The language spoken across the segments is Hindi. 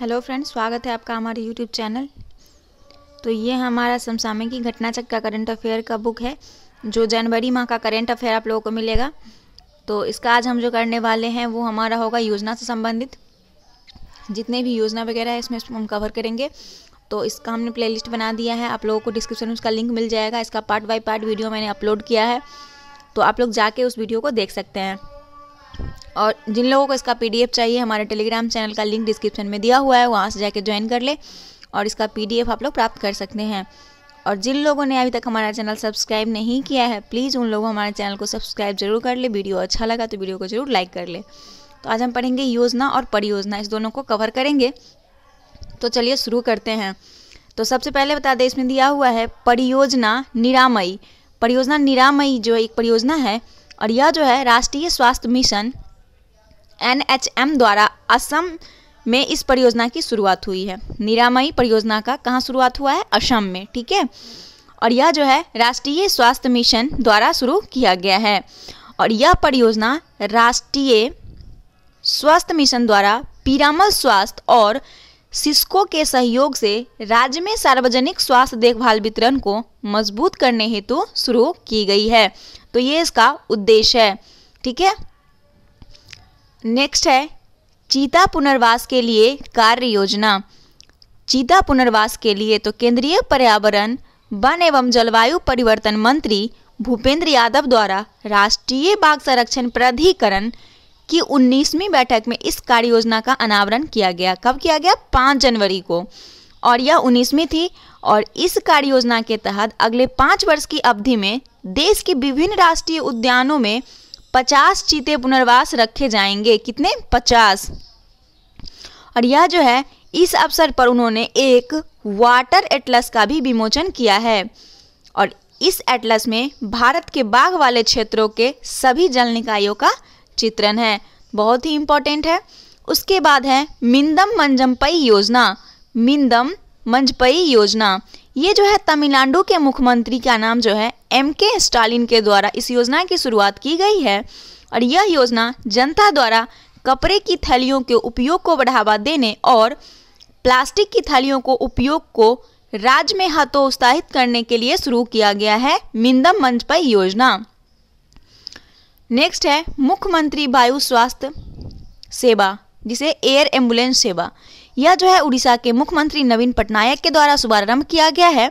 हेलो फ्रेंड्स स्वागत है आपका हमारे यूट्यूब चैनल तो ये हमारा समसामयिक की घटना का करंट अफेयर का बुक है जो जनवरी माह का करंट अफेयर आप लोगों को मिलेगा तो इसका आज हम जो करने वाले हैं वो हमारा होगा योजना से संबंधित जितने भी योजना वगैरह है इसमें हम कवर करेंगे तो इसका हमने प्ले बना दिया है आप लोगों को डिस्क्रिप्शन में उसका लिंक मिल जाएगा इसका पार्ट बाई पार्ट वीडियो मैंने अपलोड किया है तो आप लोग जाके उस वीडियो को देख सकते हैं और जिन लोगों को इसका पी चाहिए हमारे टेलीग्राम चैनल का लिंक डिस्क्रिप्शन में दिया हुआ है वहाँ से जाके ज्वाइन कर ले और इसका पी आप लोग प्राप्त कर सकते हैं और जिन लोगों ने अभी तक हमारा चैनल सब्सक्राइब नहीं किया है प्लीज़ उन लोगों हमारे चैनल को सब्सक्राइब जरूर कर ले वीडियो अच्छा लगा तो वीडियो को जरूर लाइक कर ले तो आज हम पढ़ेंगे योजना और परियोजना इस दोनों को कवर करेंगे तो चलिए शुरू करते हैं तो सबसे पहले बता दें इसमें दिया हुआ है परियोजना निरामयी परियोजना निरामयी जो एक परियोजना है और यह जो है राष्ट्रीय स्वास्थ्य मिशन एन द्वारा असम में इस परियोजना की शुरुआत हुई है निरामयी परियोजना का कहाँ शुरुआत हुआ है असम में ठीक है और यह जो है राष्ट्रीय स्वास्थ्य मिशन द्वारा शुरू किया गया है और यह परियोजना राष्ट्रीय स्वास्थ्य मिशन द्वारा पीरामल स्वास्थ्य और सिस्को के सहयोग से राज्य में सार्वजनिक स्वास्थ्य देखभाल वितरण को मजबूत करने हेतु शुरू की गई है तो ये इसका उद्देश्य है ठीक है नेक्स्ट है चीता पुनर्वास के लिए कार्य योजना चीता पुनर्वास के लिए तो केंद्रीय पर्यावरण वन एवं जलवायु परिवर्तन मंत्री भूपेंद्र यादव द्वारा राष्ट्रीय बाघ संरक्षण प्राधिकरण की 19वीं बैठक में इस कार्य योजना का अनावरण किया गया कब किया गया 5 जनवरी को और यह उन्नीसवीं थी और इस कार्य योजना के तहत अगले पाँच वर्ष की अवधि में देश के विभिन्न राष्ट्रीय उद्यानों में पचास चीते पुनर्वास रखे जाएंगे कितने पचास और यह जो है इस अवसर पर उन्होंने एक वाटर एटलस का भी विमोचन किया है और इस एटलस में भारत के बाघ वाले क्षेत्रों के सभी जल निकायों का चित्रण है बहुत ही इम्पोर्टेंट है उसके बाद है मिंदम मंजमपई योजना मिंदम मंजपई योजना ये जो है तमिलनाडु के मुख्यमंत्री का नाम जो है एम के स्टालिन के द्वारा इस योजना की शुरुआत की गई है और यह योजना जनता द्वारा कपड़े की थैलियों के उपयोग को बढ़ावा देने और प्लास्टिक की थैलियों को उपयोग को राज्य में हतोत्साहित करने के लिए शुरू किया गया है मिंदम मंजपई योजना नेक्स्ट है मुख्यमंत्री वायु स्वास्थ्य सेवा जिसे एयर एम्बुलेंस सेवा यह जो है उड़ीसा के मुख्यमंत्री नवीन पटनायक के द्वारा शुभारंभ किया गया है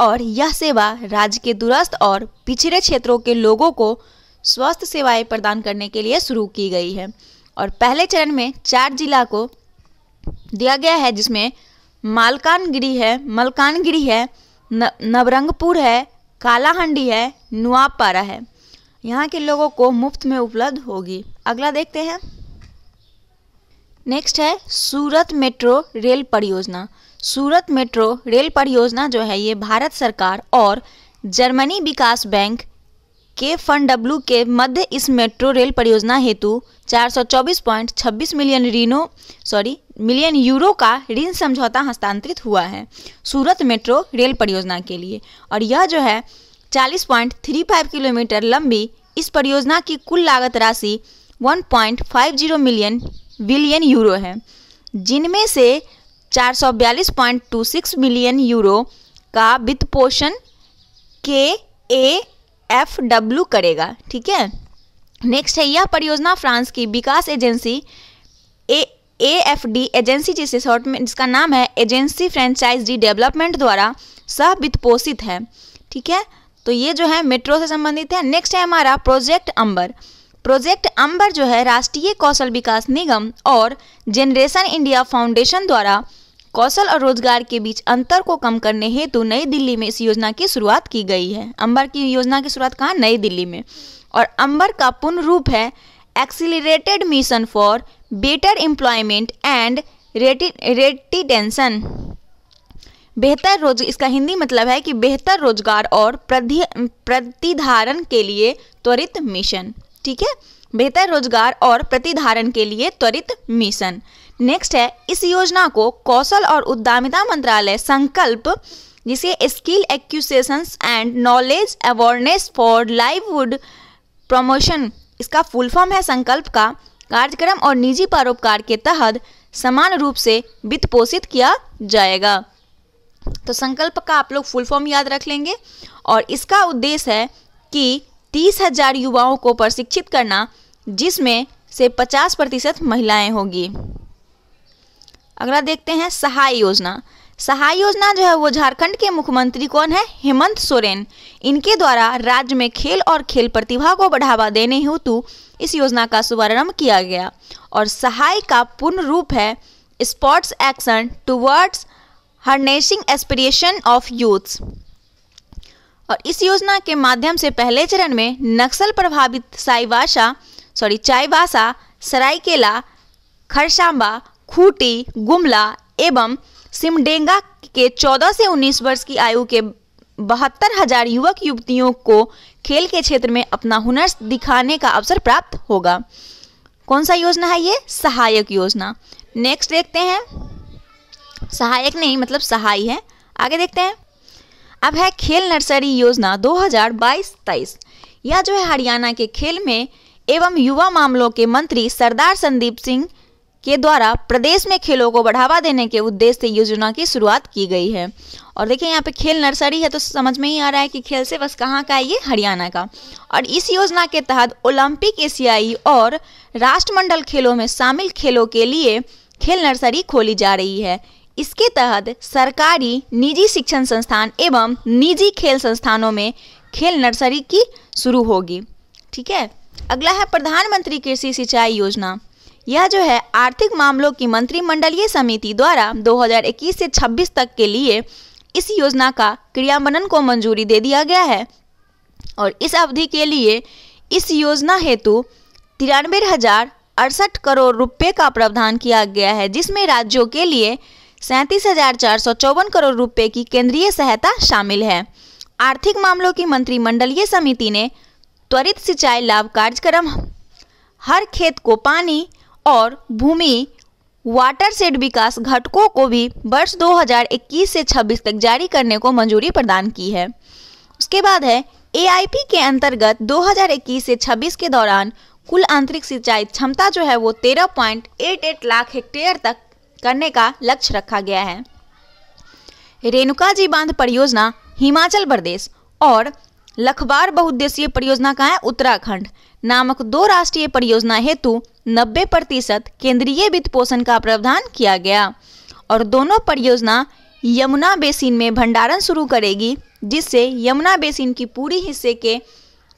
और यह सेवा राज्य के दूरस्थ और पिछड़े क्षेत्रों के लोगों को स्वास्थ्य सेवाएं प्रदान करने के लिए शुरू की गई है और पहले चरण में चार जिला को दिया गया है जिसमें मालकानगिरी है मलकानगिरी है न, नवरंगपुर है कालाहंडी है नुआपारा है यहाँ के लोगों को मुफ्त में उपलब्ध होगी अगला देखते हैं नेक्स्ट है सूरत मेट्रो रेल परियोजना सूरत मेट्रो रेल परियोजना जो है ये भारत सरकार और जर्मनी विकास बैंक के फंड डब्ल्यू के मध्य इस मेट्रो रेल परियोजना हेतु 424.26 मिलियन रीनो सॉरी मिलियन यूरो का ऋण समझौता हस्तांतरित हुआ है सूरत मेट्रो रेल परियोजना के लिए और यह जो है 40.35 किलोमीटर लंबी इस परियोजना की कुल लागत राशि 1.50 मिलियन बिलियन यूरो हैं जिनमें से 442.26 मिलियन यूरो का वित्त पोषण के ए एफ डब्ल्यू करेगा ठीक है नेक्स्ट है यह परियोजना फ्रांस की विकास agency A A F D agency जिसे शॉर्ट में जिसका नाम है एजेंसी फ्रेंचाइज डी डेवलपमेंट द्वारा सह वित्त पोषित है ठीक है तो ये जो है मेट्रो से संबंधित है नेक्स्ट है हमारा प्रोजेक्ट अंबर प्रोजेक्ट अंबर जो है राष्ट्रीय कौशल विकास निगम और जेनरेशन इंडिया फाउंडेशन द्वारा कौशल और रोजगार के बीच अंतर को कम करने हेतु नई दिल्ली में इस योजना की शुरुआत की गई है अंबर की योजना की शुरुआत कहाँ नई दिल्ली में और अंबर का पूर्ण रूप है accelerated mission for better employment and retention बेहतर रोज इसका हिंदी मतलब है कि बेहतर रोजगार और प्रतिधारण के लिए त्वरित मिशन ठीक है बेहतर रोजगार और प्रतिधारण के लिए त्वरित मिशन नेक्स्ट है इस योजना को कौशल और उद्यमिता मंत्रालय संकल्प जिसे skill acquisition and knowledge awareness for livelihood promotion इसका फुल फॉर्म है संकल्प का कार्यक्रम और निजी परोपकार के तहत समान रूप से वित्त पोषित किया जाएगा तो संकल्प का आप लोग फुल फॉर्म याद रख लेंगे और इसका उद्देश्य है कि तीस हजार युवाओं को प्रशिक्षित करना जिसमें से पचास प्रतिशत महिलाएं होगी अगला देखते हैं सहाय योजना सहाय योजना जो है वो झारखंड के मुख्यमंत्री कौन है हेमंत सोरेन इनके द्वारा राज्य में खेल और खेल प्रतिभा को बढ़ावा देने हेतु इस योजना का शुभारंभ किया गया और सहाय का पूर्ण रूप है sports action towards harnessing aspiration of youths और इस योजना के माध्यम से पहले चरण में नक्सल प्रभावित साईवासा सॉरी चाईबासा सरायकेला खरसांबा खूटी गुमला एवं सिमडेंगा के 14 से 19 वर्ष की आयु के बहत्तर हजार युवक युवतियों को खेल के क्षेत्र में अपना हुनर दिखाने का अवसर प्राप्त होगा कौन सा योजना है ये सहायक योजना नेक्स्ट देखते हैं सहायक नहीं मतलब सहाय है आगे देखते हैं अब है खेल नर्सरी योजना 2022-23 यह जो है हरियाणा के खेल में एवं युवा मामलों के मंत्री सरदार संदीप सिंह के द्वारा प्रदेश में खेलों को बढ़ावा देने के उद्देश्य से योजना की शुरुआत की गई है और देखिए यहाँ पे खेल नर्सरी है तो समझ में ही आ रहा है कि खेल से बस कहाँ का है ये हरियाणा का और इस योजना के तहत ओलंपिक एशियाई और राष्ट्रमंडल खेलों में शामिल खेलों के लिए खेल नर्सरी खोली जा रही है इसके तहत सरकारी निजी शिक्षण संस्थान एवं निजी खेल संस्थानों में खेल नर्सरी की शुरू होगी ठीक है अगला है प्रधानमंत्री कृषि सिंचाई योजना यह जो है आर्थिक मामलों की मंत्रिमंडलीय समिति द्वारा 2021 से 26 तक के लिए इस योजना का क्रियान्वयन को मंजूरी दे दिया गया है और इस अवधि के लिए इस योजना हेतु तिरानवे हजार अड़सठ करोड़ रुपये का प्रावधान किया गया है जिसमें राज्यों के लिए सैंतीस हजार चार सौ चौवन करोड़ रुपए की केंद्रीय सहायता शामिल है आर्थिक मामलों की मंत्रिमंडलीय समिति ने त्वरित सिंचाई लाभ कार्यक्रम हर खेत को पानी और भूमि वाटर सेड विकास घटकों को भी वर्ष 2021 से 26 तक जारी करने को मंजूरी प्रदान की है उसके बाद है ए के अंतर्गत 2021 से 26 के दौरान कुल आंतरिक सिंचाई क्षमता जो है वो 13.88 लाख हेक्टेयर तक करने का लक्ष्य रखा गया है रेणुका जी बांध परियोजना हिमाचल प्रदेश और लखबार बहुद्देशीय परियोजना का है उत्तराखंड नामक दो राष्ट्रीय परियोजना हेतु 90 प्रतिशत केंद्रीय वित्त पोषण का प्रावधान किया गया और दोनों परियोजना यमुना बेसिन में भंडारण शुरू करेगी जिससे यमुना बेसिन की पूरी हिस्से के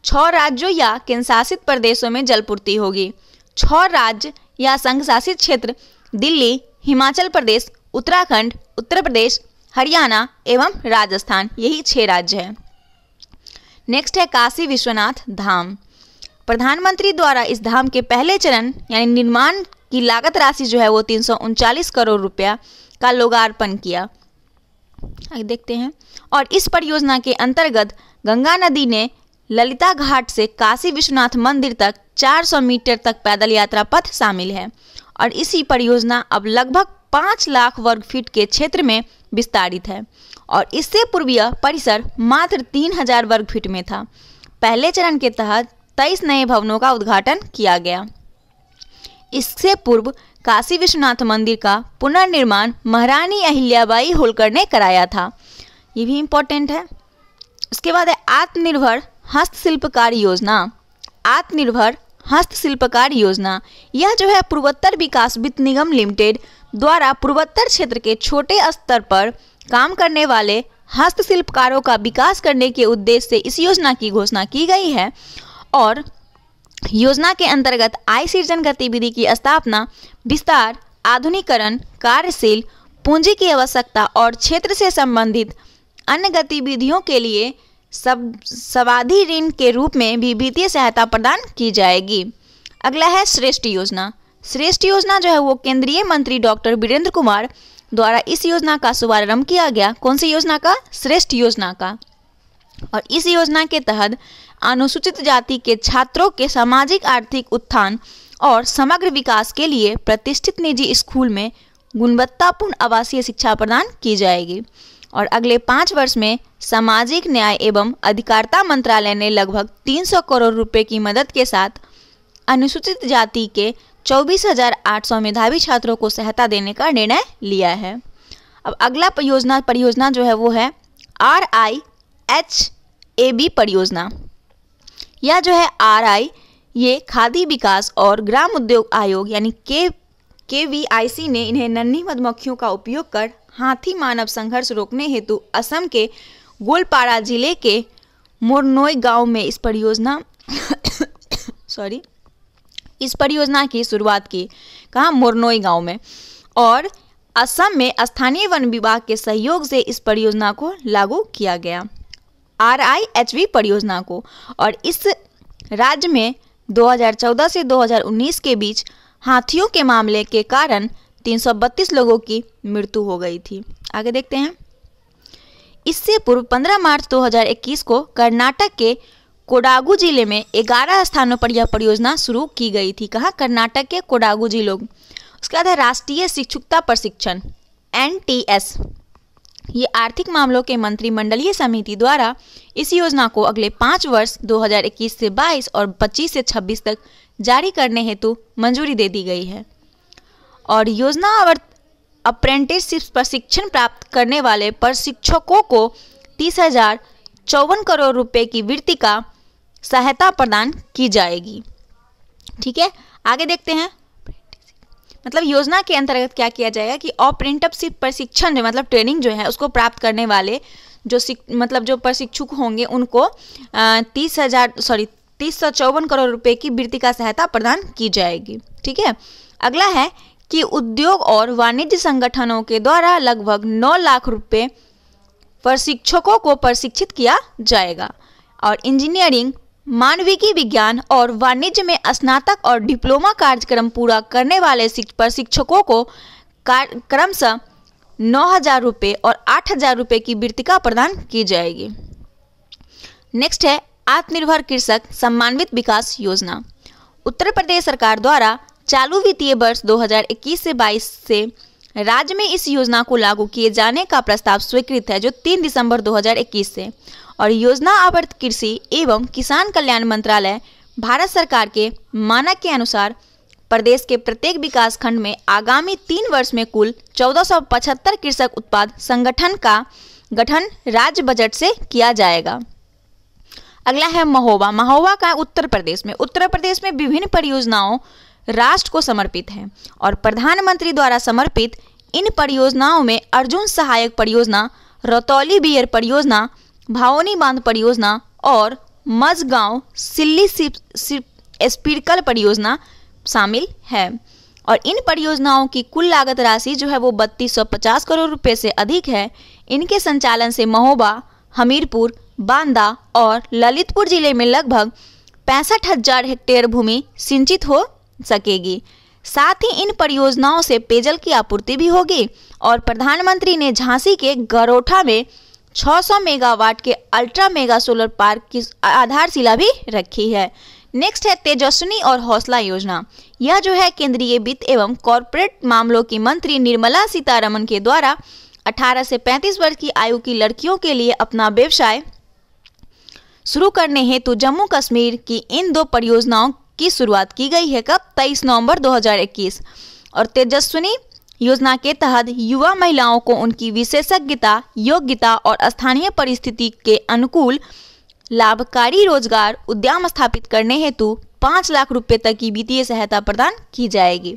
छ राज्यों या केंद्रशासित प्रदेशों में जलपूर्ति होगी छ राज्य या संघ शासित क्षेत्र दिल्ली हिमाचल प्रदेश उत्तराखंड उत्तर प्रदेश हरियाणा एवं राजस्थान यही छह राज्य हैं नेक्स्ट है काशी विश्वनाथ धाम प्रधानमंत्री द्वारा इस धाम के पहले चरण यानी निर्माण की लागत राशि जो है वो तीन करोड़ रुपया का लोकार्पण किया आगे देखते हैं और इस परियोजना के अंतर्गत गंगा नदी ने ललिता घाट से काशी विश्वनाथ मंदिर तक 400 मीटर तक पैदल यात्रा पथ शामिल है और इसी परियोजना अब लगभग पाँच लाख वर्ग फीट के क्षेत्र में विस्तारित है और इससे पूर्वीय परिसर मात्र तीन हजार वर्ग फीट में था पहले चरण के तहत तेईस नए भवनों का उद्घाटन किया गया इससे पूर्व काशी विश्वनाथ मंदिर का पुनर्निर्माण महारानी अहिल्याबाई होलकर ने कराया था ये भी इम्पोर्टेंट है उसके बाद है आत्मनिर्भर कार्य योजना आत्मनिर्भर हस्तशिल्पकार योजना यह जो है पूर्वोत्तर विकास वित्त निगम लिमिटेड द्वारा पूर्वोत्तर क्षेत्र के छोटे स्तर पर काम करने वाले हस्तशिल्पकारों का विकास करने के उद्देश्य से इस योजना की घोषणा की गई है और योजना के अंतर्गत आय सृजन गतिविधि की स्थापना विस्तार आधुनिकरण कार्यशील पूंजी की आवश्यकता और क्षेत्र से संबंधित अन्य गतिविधियों के लिए सब सवाधि ऋण के रूप में भी वित्तीय सहायता प्रदान की जाएगी अगला है श्रेष्ठ योजना श्रेष्ठ योजना जो है वो केंद्रीय मंत्री डॉक्टर वीरेंद्र कुमार द्वारा इस योजना का शुभारंभ किया गया कौन सी योजना का श्रेष्ठ योजना का और इस योजना के तहत अनुसूचित जाति के छात्रों के सामाजिक आर्थिक उत्थान और समग्र विकास के लिए प्रतिष्ठित निजी स्कूल में गुणवत्तापूर्ण आवासीय शिक्षा प्रदान की जाएगी और अगले पाँच वर्ष में सामाजिक न्याय एवं अधिकारिता मंत्रालय ने लगभग 300 करोड़ रुपए की मदद के साथ अनुसूचित जाति के 24,800 मेधावी छात्रों को सहायता देने का निर्णय लिया है अब अगला परियोजना परियोजना जो है वो है R I H A B परियोजना यह जो है आर आई ये खादी विकास और ग्राम उद्योग आयोग यानी के के वी आई सी ने इन्हें नन्ही मधुमक्खियों का उपयोग कर हाथी मानव संघर्ष रोकने हेतु असम के गोलपाड़ा जिले के मोरनोई गांव में इस परियोजना सॉरी इस परियोजना की शुरुआत की कहा मोरनोई गांव में और असम में स्थानीय वन विभाग के सहयोग से इस परियोजना को लागू किया गया आर आई एच वी परियोजना को और इस राज्य में 2014 से 2019 के बीच हाथियों के मामले के कारण 332 लोगों की मृत्यु हो गई थी आगे देखते हैं इससे पूर्व 15 मार्च 2021 को कर्नाटक के कोडागु जिले में 11 स्थानों पर यह परियोजना शुरू की गई थी कहाँ कर्नाटक के कोडागु जिलों उसके बाद है राष्ट्रीय शिक्षुकता प्रशिक्षण एन ये आर्थिक मामलों के मंत्रिमंडलीय समिति द्वारा इस योजना को अगले पाँच वर्ष 2021 से 22 और 25 से 26 तक जारी करने हेतु मंजूरी दे दी गई है और योजना अप्रेंटिसशिप प्रशिक्षण प्राप्त करने वाले प्रशिक्षकों को तीस हजार चौवन करोड़ रुपए की वृत्ति का सहायता प्रदान की जाएगी ठीक है आगे देखते हैं मतलब योजना के अंतर्गत क्या किया जाएगा कि अप्रेंटिसशिप प्रशिक्षण जो मतलब ट्रेनिंग जो है उसको प्राप्त करने वाले जो मतलब जो प्रशिक्षुक होंगे उनको तीस हजार सॉरी तीस सौ चौवन करोड़ रुपए की वृत्ति का सहायता प्रदान की जाएगी ठीक है अगला है कि उद्योग और वाणिज्य संगठनों के द्वारा लगभग 9 लाख रुपए प्रशिक्षकों को प्रशिक्षित किया जाएगा और इंजीनियरिंग मानविकी विज्ञान और वाणिज्य में स्नातक और डिप्लोमा कार्यक्रम पूरा करने वाले प्रशिक्षकों को क्रमशः नौ हजार रुपये और आठ हजार रुपये की वृत्तिका प्रदान की जाएगी नेक्स्ट है आत्मनिर्भर कृषक सम्मानवित विकास योजना उत्तर प्रदेश सरकार द्वारा चालू वित्तीय वर्ष 2021 से 22 से राज्य में इस योजना को लागू किए जाने का प्रस्ताव स्वीकृत है जो 3 दिसंबर 2021 से और योजना आवर्त कृषि एवं किसान कल्याण मंत्रालय भारत सरकार के मानक के अनुसार प्रदेश के प्रत्येक विकास खंड में आगामी तीन वर्ष में कुल 1475 कृषक उत्पाद संगठन का गठन राज्य बजट से किया जाएगा अगला है महोबा महोबा का उत्तर प्रदेश में उत्तर प्रदेश में विभिन्न परियोजनाओं राष्ट्र को समर्पित हैं और प्रधानमंत्री द्वारा समर्पित इन परियोजनाओं में अर्जुन सहायक परियोजना रतौली बियर परियोजना भावनी बांध परियोजना और मजगांव सिल्ली स्पीरकल परियोजना शामिल है और इन परियोजनाओं की कुल लागत राशि जो है वो बत्तीस करोड़ रुपए से अधिक है इनके संचालन से महोबा हमीरपुर बांदा और ललितपुर जिले में लगभग पैंसठ हजार हेक्टेयर भूमि सिंचित हो सकेगी साथ ही इन परियोजनाओं से पेयजल की आपूर्ति भी होगी और प्रधानमंत्री ने झांसी के गरोठा में 600 मेगावाट के अल्ट्रा मेगा सोलर पार्क की आधारशिला भी रखी है नेक्स्ट है तेजस्वनी और हौसला योजना यह जो है केंद्रीय वित्त एवं कॉरपोरेट मामलों की मंत्री निर्मला सीतारमन के द्वारा 18 से 35 वर्ष की आयु की लड़कियों के लिए अपना व्यवसाय शुरू करने हेतु जम्मू कश्मीर की इन दो परियोजनाओं की शुरुआत की गई है कब 23 नवंबर 2021 और तेजस्विनी योजना के तहत युवा महिलाओं को उनकी विशेषज्ञता योग्यता और स्थानीय परिस्थिति के अनुकूल लाभकारी रोजगार उद्यम स्थापित करने हेतु पाँच लाख रुपए तक की वित्तीय सहायता प्रदान की जाएगी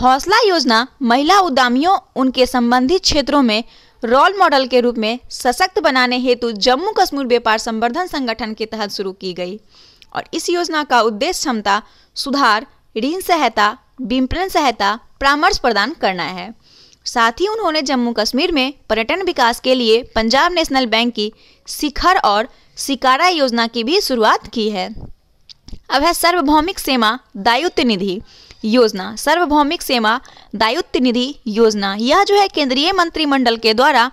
हौसला योजना महिला उद्यमियों उनके संबंधित क्षेत्रों में रोल मॉडल के रूप में सशक्त बनाने हेतु जम्मू कश्मीर व्यापार संवर्धन संगठन के तहत शुरू की गई और इस योजना का उद्देश्य क्षमता सुधार ऋण सहायता विपणन सहायता परामर्श प्रदान करना है साथ ही उन्होंने जम्मू कश्मीर में पर्यटन विकास के लिए पंजाब नेशनल बैंक की शिखर और सिकारा योजना की भी शुरुआत की है अब है सार्वभौमिक सेवा दायित्व निधि योजना सार्वभौमिक सेवा दायित्व निधि योजना यह जो है केंद्रीय मंत्रिमंडल के द्वारा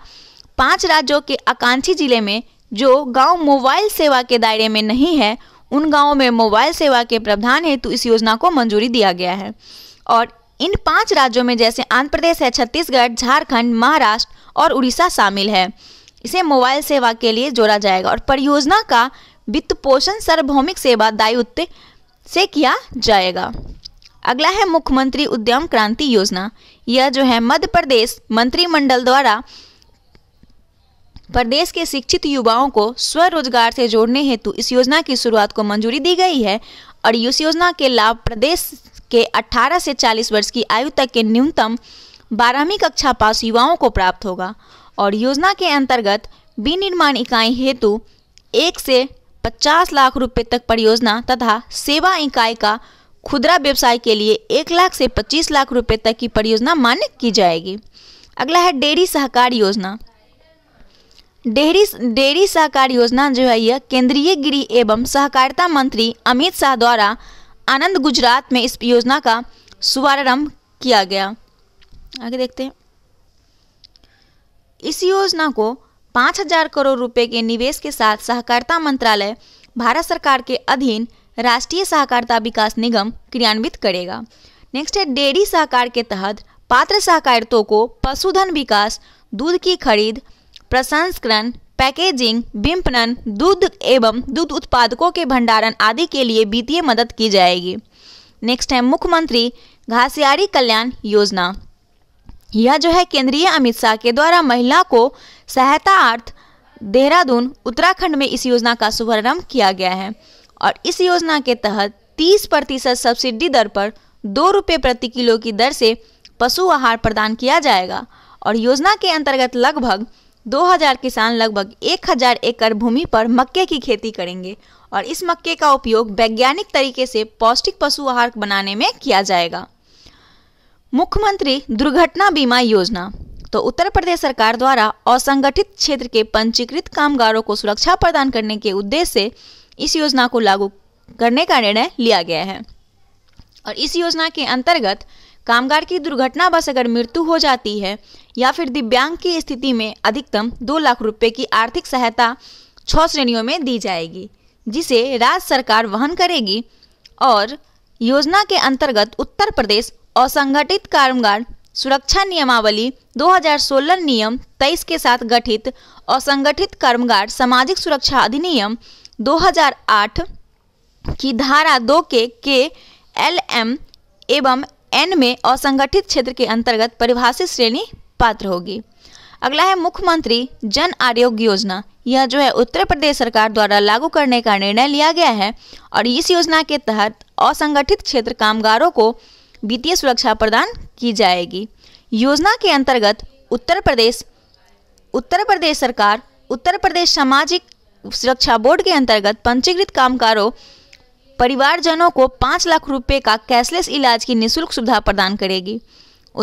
पांच राज्यों के आकांक्षी जिले में जो गांव मोबाइल सेवा के दायरे में नहीं है उन गाँवों में मोबाइल सेवा के प्रावधान हेतु इस योजना को मंजूरी दिया गया है और इन पांच राज्यों में जैसे आंध्र प्रदेश है छत्तीसगढ़ झारखंड महाराष्ट्र और उड़ीसा शामिल है इसे मोबाइल सेवा के लिए जोड़ा जाएगा और परियोजना का वित्त पोषण सार्वभौमिक सेवा दायित्व से किया जाएगा अगला है मुख्यमंत्री उद्यम क्रांति योजना यह जो है मध्य प्रदेश मंत्रिमंडल द्वारा प्रदेश के शिक्षित युवाओं को स्वरोजगार से जोड़ने हेतु इस योजना की शुरुआत को मंजूरी दी गई है और इस योजना के लाभ प्रदेश के 18 से 40 वर्ष की आयु तक के न्यूनतम बारहवीं कक्षा पास युवाओं को प्राप्त होगा और योजना के अंतर्गत विनिर्माण इकाई हेतु एक से पचास लाख रुपये तक परियोजना तथा सेवा इकाई का खुदरा व्यवसाय के लिए एक लाख से पच्चीस लाख रुपए तक की परियोजना मान्य की जाएगी अगला है डेयरी सहकार योजना डेहरी डेयरी सहकार योजना जो है यह केंद्रीय गृह एवं सहकारिता मंत्री अमित शाह द्वारा आनंद गुजरात में इस योजना का शुभारंभ किया गया आगे देखते हैं इस योजना को 5000 हजार करोड़ रुपए के निवेश के साथ सहकारिता मंत्रालय भारत सरकार के अधीन राष्ट्रीय सहकारिता विकास निगम क्रियान्वित करेगा नेक्स्ट है डेयरी सहकार के तहत पात्र सहकारितों को पशुधन विकास दूध की खरीद प्रसंस्करण पैकेजिंग विपणन दूध एवं दूध उत्पादकों के भंडारण आदि के लिए वित्तीय मदद की जाएगी नेक्स्ट है मुख्यमंत्री घासियारी कल्याण योजना यह जो है केंद्रीय अमित शाह के द्वारा महिला को सहायता अर्थ देहरादून उत्तराखंड में इस योजना का शुभारंभ किया गया है और इस योजना के तहत 30 प्रतिशत सब्सिडी दर पर दो रुपये प्रति किलो की दर से पशु आहार प्रदान किया जाएगा और योजना के अंतर्गत लगभग 2000 किसान लगभग 1000 एकड़ भूमि पर मक्के की खेती करेंगे और इस मक्के का उपयोग वैज्ञानिक तरीके से पौष्टिक पशु आहार बनाने में किया जाएगा मुख्यमंत्री दुर्घटना बीमा योजना तो उत्तर प्रदेश सरकार द्वारा असंगठित क्षेत्र के पंजीकृत कामगारों को सुरक्षा प्रदान करने के उद्देश्य से इस योजना को लागू करने का निर्णय लिया गया है और इस योजना के अंतर्गत कामगार की दुर्घटना बस अगर मृत्यु हो जाती है या फिर दिव्यांग की स्थिति में अधिकतम दो लाख रुपये की आर्थिक सहायता छः श्रेणियों में दी जाएगी जिसे राज्य सरकार वहन करेगी और योजना के अंतर्गत उत्तर प्रदेश असंगठित कामगार सुरक्षा नियमावली 2016 नियम 23 के साथ गठित असंगठित कर्मगार सामाजिक सुरक्षा अधिनियम 2008 की धारा दो के के एल एम एवं एन में असंगठित क्षेत्र के अंतर्गत परिभाषित श्रेणी पात्र होगी अगला है मुख्यमंत्री जन आरोग्य योजना यह जो है उत्तर प्रदेश सरकार द्वारा लागू करने का निर्णय लिया गया है और इस योजना के तहत असंगठित क्षेत्र कामगारों को वित्तीय सुरक्षा प्रदान की जाएगी योजना के अंतर्गत उत्तर प्रदेश उत्तर प्रदेश सरकार उत्तर प्रदेश सामाजिक सुरक्षा बोर्ड के अंतर्गत पंजीकृत कामगारों परिवारजनों को पाँच लाख रुपये का कैशलेस इलाज की निःशुल्क सुविधा प्रदान करेगी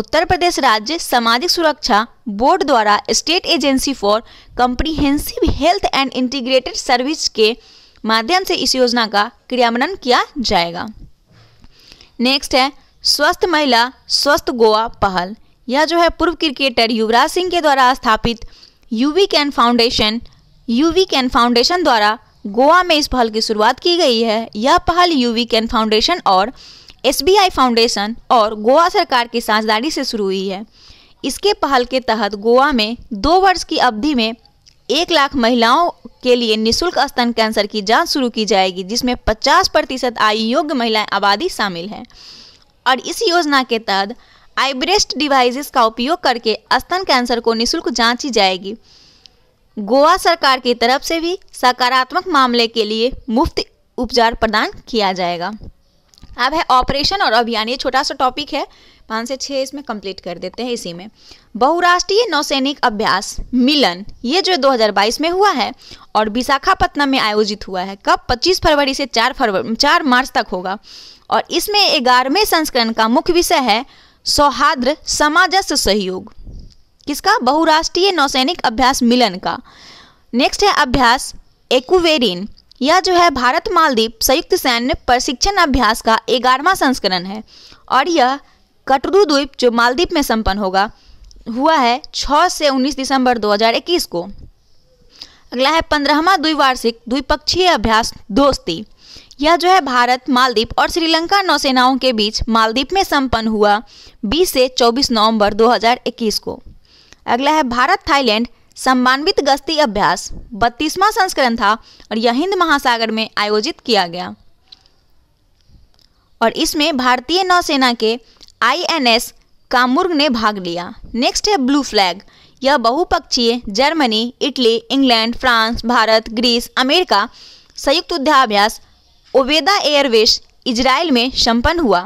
उत्तर प्रदेश राज्य सामाजिक सुरक्षा बोर्ड द्वारा state agency for comprehensive health and integrated service के माध्यम से इस योजना का क्रियान्वयन किया जाएगा नेक्स्ट है स्वस्थ महिला स्वस्थ गोवा पहल यह जो है पूर्व क्रिकेटर युवराज सिंह के द्वारा स्थापित YouWeCan foundation YouWeCan foundation द्वारा गोवा में इस पहल की शुरुआत की गई है यह पहल यूवी कैन फाउंडेशन और एसबीआई फाउंडेशन और गोवा सरकार की साझेदारी से शुरू हुई है इसके पहल के तहत गोवा में दो वर्ष की अवधि में एक लाख महिलाओं के लिए निशुल्क स्तन कैंसर की जांच शुरू की जाएगी जिसमें 50 प्रतिशत आयु योग्य महिलाएं आबादी शामिल हैं और इस योजना के तहत आईब्रेस्ट डिवाइसेस का उपयोग करके स्तन कैंसर को निशुल्क जांची जाएगी गोवा सरकार की तरफ से भी सकारात्मक मामले के लिए मुफ्त उपचार प्रदान किया जाएगा अब है ऑपरेशन और अभियान ये छोटा सा टॉपिक है पाँच से छः इसमें कंप्लीट कर देते हैं इसी में बहुराष्ट्रीय नौसैनिक अभ्यास मिलन ये जो 2022 में हुआ है और विशाखापट्टनम में आयोजित हुआ है कब 25 फरवरी से 4 फरवरी 4 मार्च तक होगा और इसमें ग्यारहवें संस्करण का मुख्य विषय है सौहार्द्र समाजस्व सहयोग किसका बहुराष्ट्रीय नौसैनिक अभ्यास मिलन का नेक्स्ट है अभ्यास एक्वेरिन यह जो है भारत मालदीप संयुक्त सैन्य प्रशिक्षण अभ्यास का ग्यारहवा संस्करण है और यह कटरू द्वीप जो मालदीप में संपन्न होगा हुआ है 6 से 19 दिसंबर 2021 को अगला है पंद्रहवा द्विवार्षिक द्विपक्षीय अभ्यास दोस्ती यह जो है भारत मालदीप और श्रीलंका नौसेनाओं के बीच मालदीप में संपन्न हुआ 20 से 24 नवंबर 2021 को अगला है भारत थाईलैंड सम्मानवित गश्ती अभ्यास बत्तीसवां संस्करण था और यह हिंद महासागर में आयोजित किया गया और इसमें भारतीय नौसेना के आईएनएस कामुर्ग ने भाग लिया नेक्स्ट है ब्लू फ्लैग यह बहुपक्षीय Germany Italy England France Bharat Greece America संयुक्त युद्धाभ्यास ओबेदा एयरवेस इजराइल में संपन्न हुआ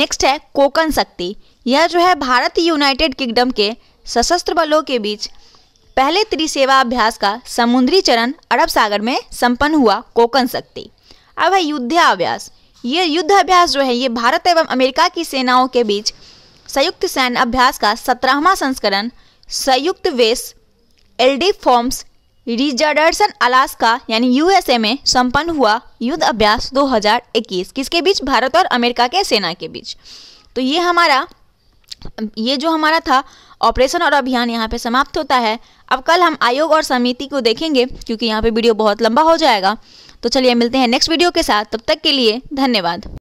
नेक्स्ट है कोकन शक्ति यह जो है भारत यूनाइटेड किंगडम के सशस्त्र बलों के बीच पहले त्रिसेवा अभ्यास का समुद्री चरण अरब सागर में संपन्न हुआ कोकन शक्ति अब है युद्धाभ्यास ये युद्धाभ्यास जो है ये भारत एवं अमेरिका की सेनाओं के बीच संयुक्त सैन्य अभ्यास का सत्रहवा संस्करण संयुक्त वेस एलडी फॉर्म्स रिजर्डर्सन अलास्का यानी यूएसए में संपन्न हुआ युद्ध अभ्यास 2021 किसके बीच भारत और अमेरिका के सेना के बीच तो ये हमारा ये जो हमारा था ऑपरेशन और अभियान यहाँ पे समाप्त होता है अब कल हम आयोग और समिति को देखेंगे क्योंकि यहाँ पे वीडियो बहुत लंबा हो जाएगा तो चलिए मिलते हैं नेक्स्ट वीडियो के साथ तब तक के लिए धन्यवाद